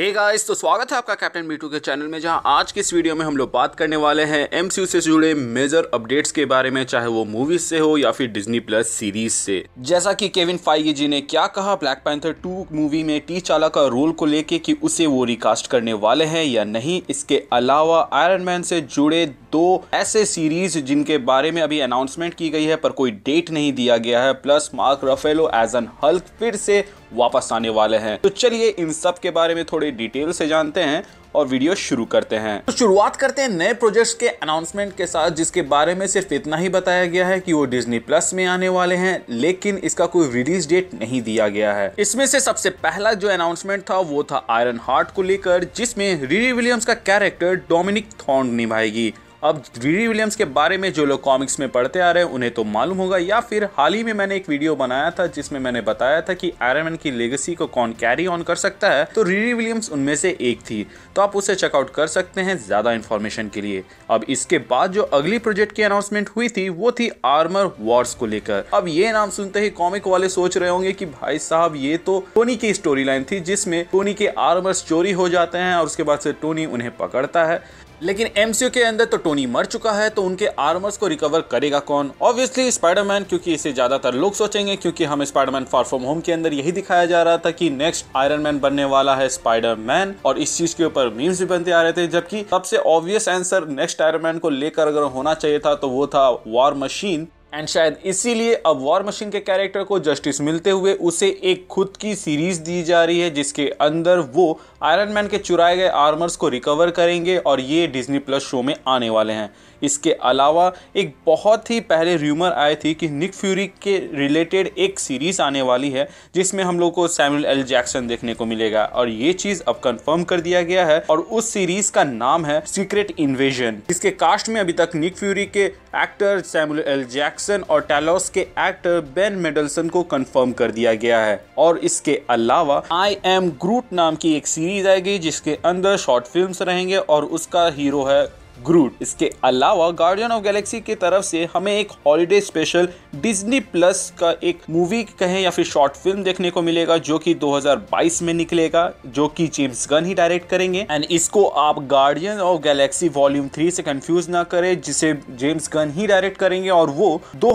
hey guys तो स्वागत है आपका कैप्टन मीटू के चैनल में जहां आज की इस वीडियो में हम लोग बात करने वाले हैं एमसीयू से जुड़े मेजर अपडेट्स के बारे में चाहे वो मूवीज से हो या फिर डिज्नी प्लस सीरीज से जैसा कि केविन फाइगी जी ने क्या कहा ब्लैक पैंथर टू मूवी में टी चाला का रोल को लेके कि उसे वो रिकास्ट करने वाले हैं या नहीं इसके अलावा आयरन मैन से जुड़े दो ऐसे सीरीज जिनके बारे में अभी अनाउंसमेंट की गई है पर कोई डेट नहीं दिया गया है plus Mark Ruffalo as an Hulk फिर से वापस आने वाले हैं तो चलिए इन सब के बारे में थोड़ी डिटेल से जानते हैं और वीडियो शुरू करते हैं तो शुरुआत करते हैं नए प्रोजेक्ट्स के अनाउंसमेंट के साथ जिसके बारे में सिर्फ इतना ही बताया गया है कि वो डिज्नी प्लस में आने वाले हैं लेकिन इसका कोई रिलीज डेट नहीं दिया गया है इसमें से सबसे पहला जो अनाउंसमेंट था वो था आयरन हार्ट को लेकर जिसमें रिरी विलियम्स का कैरेक्टर डोमिनिक थॉन्ड निभाएगी अब रीरी विलियम्स के बारे में जो लोग कॉमिक्स में पढ़ते आ रहे हैं उन्हें तो मालूम होगा या फिर हाल ही में मैंने एक वीडियो बनाया था जिसमें मैंने बताया था कि आयरन मैन की लेगेसी को कौन कैरी ऑन कर सकता है तो रीरी विलियम्स उनमें से एक थी तो आप उसे चेकआउट कर सकते हैं ज़्यादा इन्फॉर्मेशन के लिए अब इसके बाद जो अगली प्रोजेक्ट की अनाउंसमेंट हुई थी वो थी आर्मर वॉर्स को लेकर अब ये नाम सुनते ही कॉमिक वाले सोच रहे होंगे की भाई साहब ये तो टोनी की स्टोरी लाइन थी जिसमें टोनी के आर्मर चोरी हो जाते हैं और उसके बाद से टोनी उन्हें पकड़ता है लेकिन एम के अंदर तो टोनी मर चुका है तो उनके आर्मर्स को रिकवर करेगा कौन ऑब्वियसली स्पाइडरमैन क्योंकि इसे ज़्यादातर लोग सोचेंगे क्योंकि हम स्पाइडरमैन फार फ्रॉम होम के अंदर यही दिखाया जा रहा था कि नेक्स्ट आयरन मैन बनने वाला है स्पाइडरमैन और इस चीज़ के ऊपर मीम्स भी बनते आ रहे थे जबकि सबसे obvious answer next Iron Man को लेकर अगर होना चाहिए था तो वो था वॉर मशीन एंड शायद इसीलिए अब वॉर मशीन के कैरेक्टर को जस्टिस मिलते हुए उसे एक खुद की सीरीज दी जा रही है जिसके अंदर वो आयरन मैन के चुराए गए आर्मर्स को रिकवर करेंगे और ये डिज्नी प्लस शो में आने वाले हैं इसके अलावा एक बहुत ही पहले र्यूमर आई थी कि निक फ्यूरी के रिलेटेड एक सीरीज़ आने वाली है जिसमें हम लोग को सैमुअल एल जैक्सन देखने को मिलेगा और ये चीज़ अब कंफर्म कर दिया गया है और उस सीरीज़ का नाम है सीक्रेट इन्वेजन इसके कास्ट में अभी तक निक फ्यूरी के actor Samuel L Jackson Jackson और टैलोस के एक्टर बेन मेडलसन को कंफर्म कर दिया गया है और इसके अलावा आई एम ग्रूट नाम की एक सीरीज आएगी जिसके अंदर शॉर्ट फिल्म रहेंगे और उसका हीरो है ग्रूट इसके अलावा गार्डियन ऑफ गैलेक्सी की तरफ से हमें एक हॉलीडे स्पेशल डिज्नी प्लस का एक मूवी कहें या फिर शॉर्ट फिल्म देखने को मिलेगा जो कि 2022 में निकलेगा जो कि जेम्स गन ही डायरेक्ट करेंगे एंड इसको आप Guardian of Galaxy volume three से कंफ्यूज ना करें जिसे जेम्स गन ही डायरेक्ट करेंगे और वो दो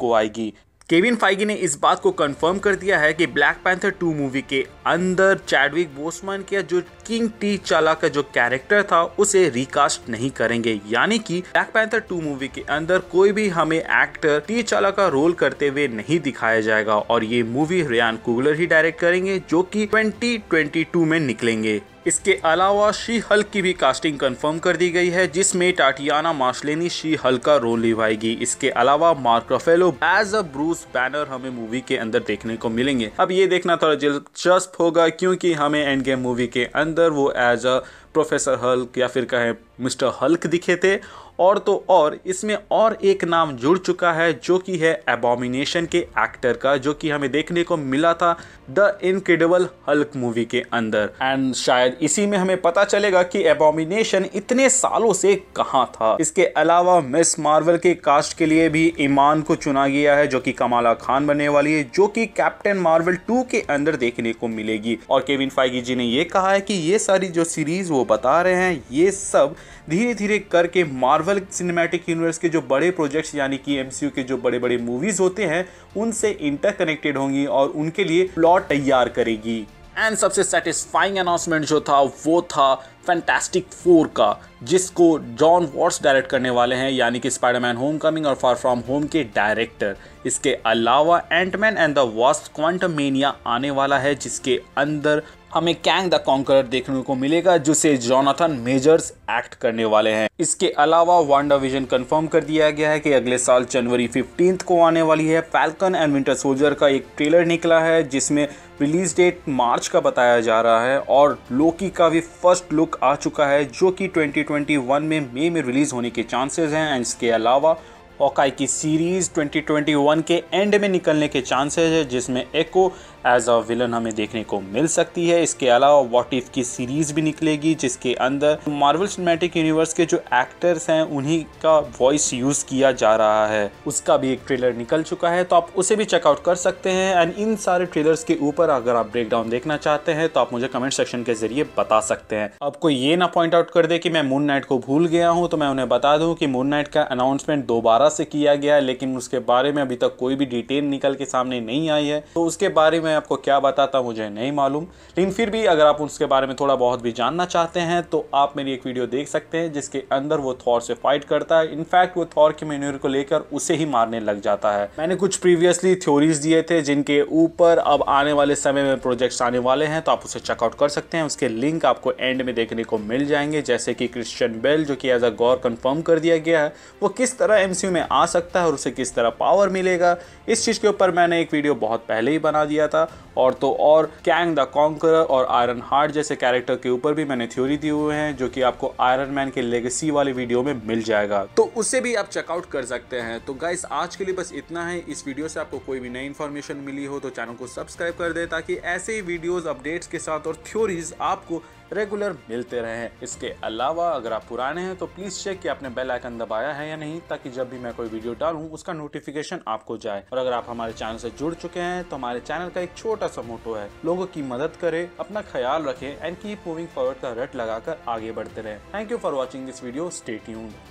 को आएगी केविन फाइगी ने इस बात को कंफर्म कर दिया है कि ब्लैक पैंथर टू मूवी के अंदर चैडविक बोसमैन के जो किंग टी चाला का जो कैरेक्टर था उसे रिकास्ट नहीं करेंगे यानी कि ब्लैक पैंथर टू मूवी के अंदर कोई भी हमें एक्टर टी चाला का रोल करते हुए नहीं दिखाया जाएगा और ये मूवी रियान कुगलर ही डायरेक्ट करेंगे जो कि 2022 में निकलेंगे इसके अलावा शी हल्क की भी कास्टिंग कंफर्म कर दी गई है जिसमें टाटियाना मार्शलेनी शी हल का रोल निभाएगी इसके अलावा Mark Ruffalo as a Bruce Banner हमें मूवी के अंदर देखने को मिलेंगे अब ये देखना थोड़ा दिलचस्प होगा क्योंकि हमें एंड गेम मूवी के अंदर वो एज अ प्रोफेसर हल्क या फिर कहें मिस्टर हल्क दिखे थे और तो और इसमें और एक नाम जुड़ चुका है जो कि है एबोमिनेशन के एक्टर का जो कि हमें देखने को मिला था द इनक्रेडिबल हल्क मूवी के अंदर एंड शायद इसी में हमें पता चलेगा कि एबोमिनेशन इतने सालों से कहाँ था इसके अलावा मिस मार्वल के कास्ट के लिए भी ईमान को चुना गया है जो कि कमाला खान बनने वाली है जो कि कैप्टन मार्वल टू के अंदर देखने को मिलेगी और केविन फाइगी जी ने यह कहा है कि ये सारी जो सीरीज वो बता रहे हैं ये सब धीरे धीरे करके मार्वल मार्वल सिनेमैटिक यूनिवर्स के जो बड़े प्रोजेक्ट्स यानी कि एमसीयू के जो बड़े बड़े मूवीज होते हैं उनसे इंटरकनेक्टेड होंगी और उनके लिए प्लॉट तैयार करेगी एंड सबसे सेटिस्फाइंग अनाउंसमेंट जो था वो था फैंटास्टिक फोर का जिसको जॉन वॉट्स डायरेक्ट करने वाले हैं यानी कि स्पाइडरमैन होम कमिंग और फार फ्रॉम होम के डायरेक्टर इसके अलावा Ant Man and the Wasp Quantumania आने वाला है जिसके अंदर हमें कैंग द कॉन्कर देखने को मिलेगा जिसे जॉनाथन मेजर्स एक्ट करने वाले हैं इसके अलावा वांडा विजन कंफर्म कर दिया गया है कि अगले साल जनवरी फिफ्टीन को आने वाली है फैल्कन एंड विंटर सोल्जर का एक ट्रेलर निकला है जिसमें रिलीज डेट मार्च का बताया जा रहा है और लोकी का भी फर्स्ट लुक आ चुका है जो कि 2021 में मई में रिलीज़ होने के चांसेस हैं एंड इसके अलावा ओकाई की सीरीज़ 2021 के एंड में निकलने के चांसेस है जिसमें एको एज अ विलन हमें देखने को मिल सकती है इसके अलावा वॉट इफ़ की सीरीज़ भी निकलेगी जिसके अंदर मार्वल सिनेमेटिक यूनिवर्स के जो एक्टर्स हैं उन्हीं का वॉइस यूज़ किया जा रहा है उसका भी एक ट्रेलर निकल चुका है तो आप उसे भी चेकआउट कर सकते हैं एंड इन सारे ट्रेलर्स के ऊपर अगर आप ब्रेकडाउन देखना चाहते हैं तो आप मुझे कमेंट सेक्शन के जरिए बता सकते हैं आपको ये ना पॉइंट आउट कर दे कि मैं मून नाइट को भूल गया हूँ तो मैं उन्हें बता दू कि मून नाइट का अनाउंसमेंट दोबारा से किया गया है लेकिन उसके बारे में अभी तक कोई भी डिटेल निकल के सामने नहीं आई है तो उसके बारे में आपको क्या बताता मुझे नहीं मालूम लेकिन फिर भी अगर आप उसके बारे में थोड़ा बहुत भी जानना चाहते हैं तो आप मेरी एक वीडियो देख सकते हैं जिसके अंदर वो थॉर से फाइट करता है इनफैक्ट वो थॉर के मेन्यूर को लेकर उसे ही मारने लग जाता है मैंने कुछ प्रीवियसली थ्योरीज दिए थे जिनके ऊपर अब आने वाले समय में प्रोजेक्ट्स आने वाले हैं तो आप उसे चेकआउट कर सकते हैं उसके लिंक आपको एंड में देखने को मिल जाएंगे जैसे कि क्रिश्चियन बेल जो कि एज अ गौर कन्फर्म कर दिया गया है वो किस तरह एम में आ सकता है और उसे किस तरह पावर मिलेगा इस चीज़ के ऊपर मैंने एक वीडियो बहुत पहले ही बना दिया था था और तो और कैंग द कॉन्कर और आयरन हार्ट जैसे कैरेक्टर के ऊपर भी मैंने थ्योरी दी हुए हैं जो कि आपको आयरन मैन के लेगेसी वाले वीडियो में मिल जाएगा तो उसे भी आप चेकआउट कर सकते हैं तो गाइस आज के लिए बस इतना है इस वीडियो से आपको कोई भी नई इन्फॉर्मेशन मिली हो तो चैनल को सब्सक्राइब कर दे ताकि ऐसे ही वीडियोज अपडेट्स के साथ और थ्योरीज आपको रेगुलर मिलते रहे इसके अलावा अगर आप पुराने हैं तो प्लीज़ चेक कि आपने बेल आइकन दबाया है या नहीं ताकि जब भी मैं कोई वीडियो डालू उसका नोटिफिकेशन आपको जाए और अगर आप हमारे चैनल से जुड़ चुके हैं तो हमारे चैनल का एक छोटा सा मोटो है लोगों की मदद करे अपना ख्याल रखे एंड की रट लगा कर रट लगाकर आगे बढ़ते रहे thank you for watching this video state